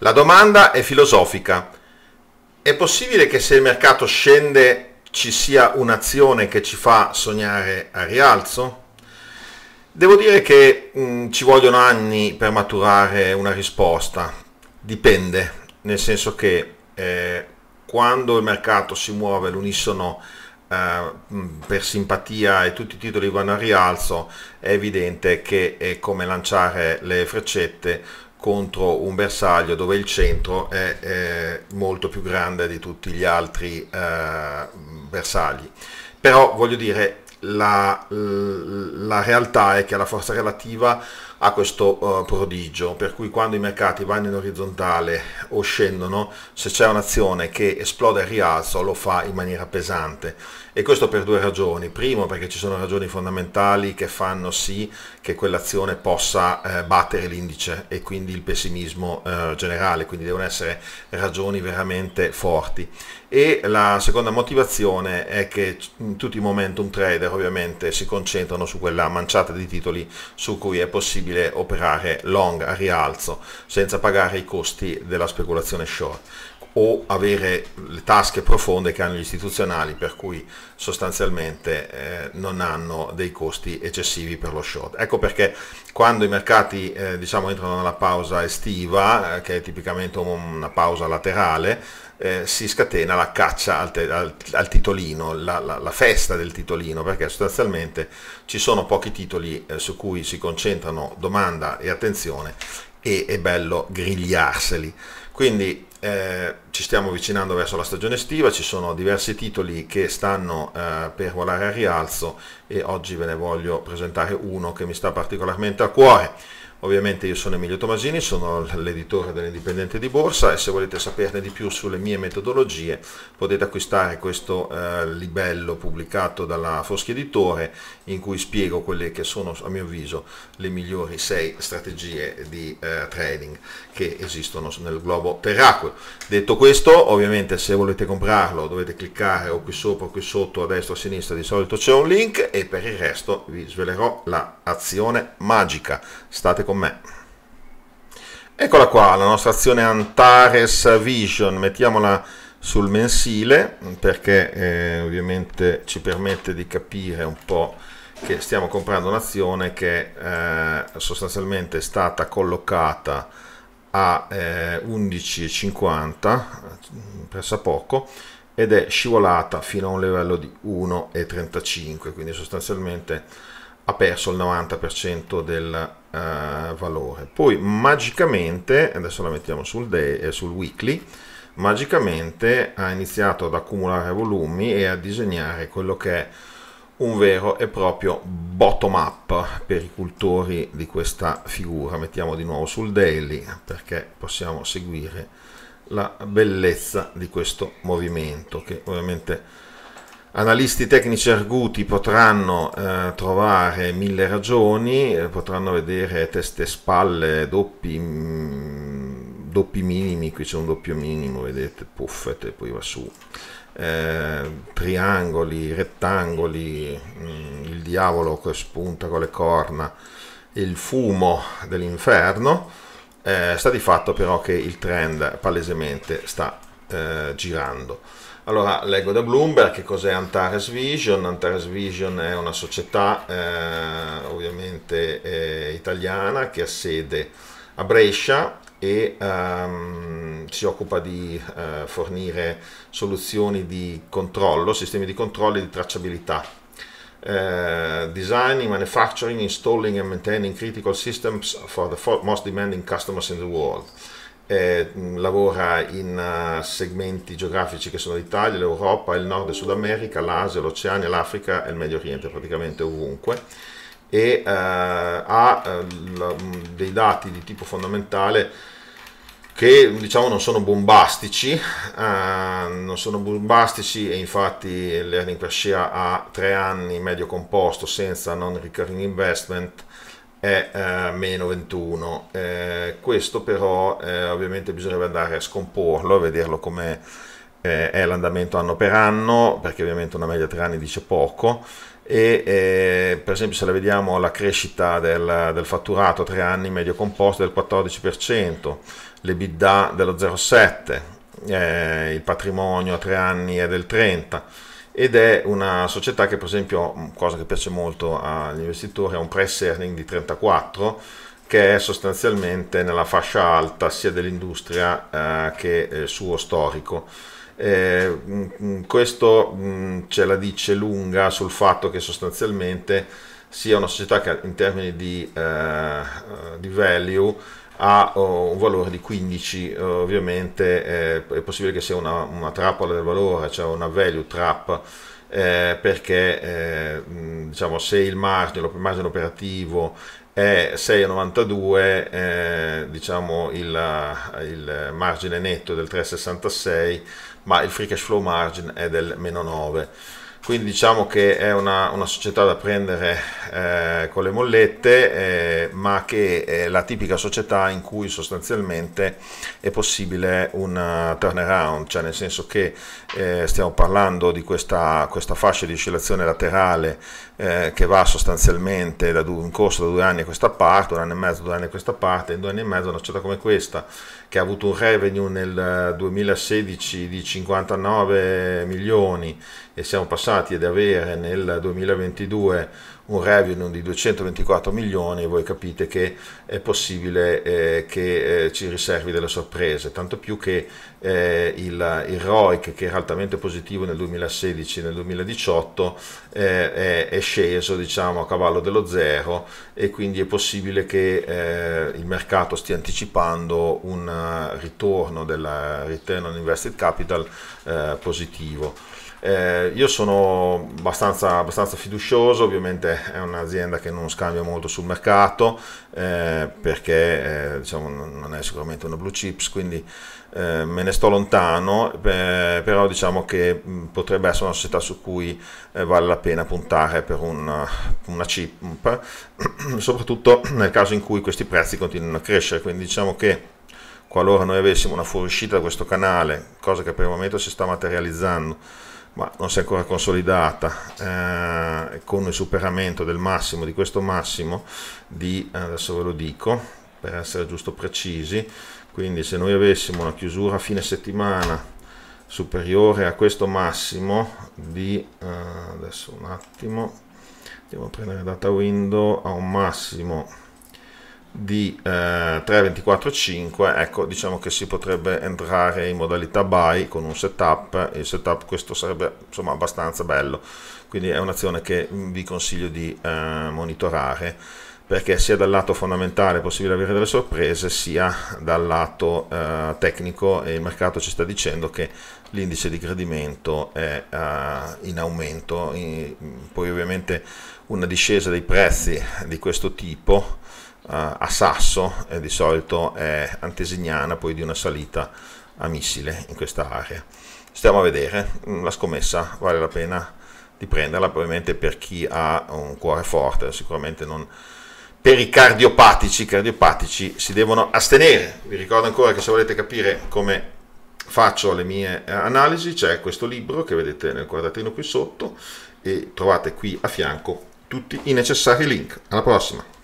La domanda è filosofica. È possibile che se il mercato scende ci sia un'azione che ci fa sognare a rialzo? Devo dire che mh, mm, ci vogliono anni per maturare una risposta. Dipende, nel senso che eh, quando il mercato si muove all'unisono eh, mm, per simpatia e tutti i titoli vanno a rialzo, è evidente che è come lanciare le freccette contro un bersaglio dove il centro è, è molto più grande di tutti gli altri eh, bersagli. Però voglio dire, la, la realtà è che la forza relativa a questo uh, prodigio, per cui quando i mercati vanno in orizzontale o scendono, se c'è un'azione che esplode al rialzo lo fa in maniera pesante e questo per due ragioni. Primo perché ci sono ragioni fondamentali che fanno sì che quell'azione possa eh, battere l'indice e quindi il pessimismo eh, generale, quindi devono essere ragioni veramente forti. E la seconda motivazione è che in tutti i momentum trader ovviamente si concentrano su quella manciata di titoli su cui è possibile possibile operare long a rialzo senza pagare i costi della speculazione short o avere le tasche profonde che hanno gli istituzionali per cui sostanzialmente eh, non hanno dei costi eccessivi per lo short. Ecco perché quando i mercati eh, diciamo, entrano nella pausa estiva, eh, che è tipicamente una pausa laterale, eh, si scatena la caccia al, te, al, al titolino, la, la, la, festa del titolino, perché sostanzialmente ci sono pochi titoli eh, su cui si concentrano domanda e attenzione e è bello grigliarseli. Quindi eh, ci stiamo avvicinando verso la stagione estiva, ci sono diversi titoli che stanno eh, per volare a rialzo e oggi ve ne voglio presentare uno che mi sta particolarmente a cuore. Ovviamente io sono Emilio Tomasini, sono l'editore dell'Indipendente di Borsa e se volete saperne di più sulle mie metodologie potete acquistare questo eh, libello pubblicato dalla Foschi Editore in cui spiego quelle che sono a mio avviso le migliori sei strategie di eh, trading che esistono nel globo terracqueo. Detto questo, ovviamente se volete comprarlo dovete cliccare o qui sopra o qui sotto, a destra o a sinistra, di solito c'è un link e per il resto vi svelerò la azione magica state con me eccola qua la nostra azione Antares Vision mettiamola sul mensile perché eh, ovviamente ci permette di capire un po' che stiamo comprando un'azione che eh, sostanzialmente è stata collocata a eh, 11,50 mm, presso poco ed è scivolata fino a un livello di 1,35 quindi sostanzialmente ha perso il 90% del eh, valore poi magicamente adesso la mettiamo sul, day, eh, sul weekly magicamente ha iniziato ad accumulare volumi e a disegnare quello che è un vero e proprio bottom up per i cultori di questa figura. Mettiamo di nuovo sul daily perché possiamo seguire la bellezza di questo movimento che ovviamente analisti tecnici arguti potranno eh, trovare mille ragioni, eh, potranno vedere teste, e spalle, doppi, mh, mm, doppi minimi, qui c'è un doppio minimo, vedete, puffet e poi va su. Eh, triangoli, rettangoli, mh, mm, il diavolo che spunta con le corna, il fumo dell'inferno, eh, sta di fatto però che il trend palesemente sta eh, girando. Allora, leggo da Bloomberg che cos'è Antares Vision. Antares Vision è una società eh, ovviamente eh, italiana che ha sede a Brescia e um, si occupa di uh, fornire soluzioni di controllo, sistemi di controllo e di tracciabilità. Uh, designing, manufacturing, installing and maintaining critical systems for the most demanding customers in the world. Eh, lavora in uh, segmenti geografici che sono l'Italia, l'Europa, il Nord e Sud America, l'Asia, l'Oceania, l'Africa e il Medio Oriente, praticamente ovunque e eh, ha ehm, mm, dei dati di tipo fondamentale che diciamo non sono bombastici, eh, non sono bombastici e infatti l'Earning per share a 3 anni medio composto senza non recurring investment è eh, meno 21. Eh, questo però eh, ovviamente bisognerebbe andare a scomporlo, e vederlo come eh, è l'andamento anno per anno, perché ovviamente una media 3 anni dice poco e eh, per esempio se la vediamo la crescita del, del fatturato a tre anni medio composto del 14%, l'EBITDA dello 0,7%, eh, il patrimonio a tre anni è del 30% ed è una società che per esempio, cosa che piace molto agli investitori, ha un price earning di 34 che è sostanzialmente nella fascia alta sia dell'industria eh, che eh, suo storico. Eh, mm, mm, questo mh, mm, ce la dice lunga sul fatto che sostanzialmente sia una società che in termini di, eh, di value ha oh, un valore di 15, eh, ovviamente eh, è possibile che sia una, una, trappola del valore, cioè una value trap, eh, perché eh, diciamo, se il margine, il margine operativo è 6,92 eh, diciamo il, il, margine netto del 3,66 ma il free cash flow margin è del meno 9 quindi diciamo che è una, una società da prendere eh, con le mollette eh, ma che è la tipica società in cui sostanzialmente è possibile un eh, turnaround cioè nel senso che eh, stiamo parlando di questa, questa, fascia di oscillazione laterale eh, che va sostanzialmente da un corso da due anni a questa parte un anno e mezzo, due anni a questa parte in due anni e mezzo una società come questa che ha avuto un revenue nel 2016 eh, di 59 milioni e siamo passati passati ad avere nel 2022 un revenue di 224 milioni, voi capite che è possibile eh, che eh, ci riservi delle sorprese, tanto più che eh, il, il, ROIC che era altamente positivo nel 2016 e nel 2018 eh, è, è, sceso diciamo, a cavallo dello zero e quindi è possibile che eh, il mercato stia anticipando un eh, ritorno del return on invested capital positivo. Eh, io sono abbastanza, abbastanza, fiducioso, ovviamente è, un'azienda che non scambia molto sul mercato eh, perché eh, diciamo, non è sicuramente una blue chips, quindi eh, me ne sto lontano, eh, però diciamo che mm, potrebbe essere una società su cui eh, vale la pena puntare per una, una chip, soprattutto nel caso in cui questi prezzi continuino a crescere, quindi diciamo che qualora noi avessimo una fuoriuscita da questo canale, cosa che per il momento si sta materializzando, ma non si è ancora consolidata eh, con il superamento del massimo di questo massimo di eh, adesso ve lo dico per essere giusto precisi quindi se noi avessimo una chiusura a fine settimana superiore a questo massimo di eh, adesso un attimo andiamo a prendere data window a un massimo di eh, 3.24.5 ecco diciamo che si potrebbe entrare in modalità buy con un setup il setup questo sarebbe insomma abbastanza bello quindi è un'azione che vi consiglio di eh, monitorare perché sia dal lato fondamentale è possibile avere delle sorprese sia dal lato eh, tecnico e il mercato ci sta dicendo che l'indice di gradimento è eh, in aumento in, poi ovviamente una discesa dei prezzi di questo tipo eh, a sasso eh, di solito è antesignana poi di una salita a missile in questa area stiamo a vedere mm, la scommessa vale la pena di prenderla probabilmente per chi ha un cuore forte sicuramente non per i cardiopatici i cardiopatici si devono astenere vi ricordo ancora che se volete capire come faccio le mie eh, analisi c'è questo libro che vedete nel quadratino qui sotto e trovate qui a fianco tutti i necessari link alla prossima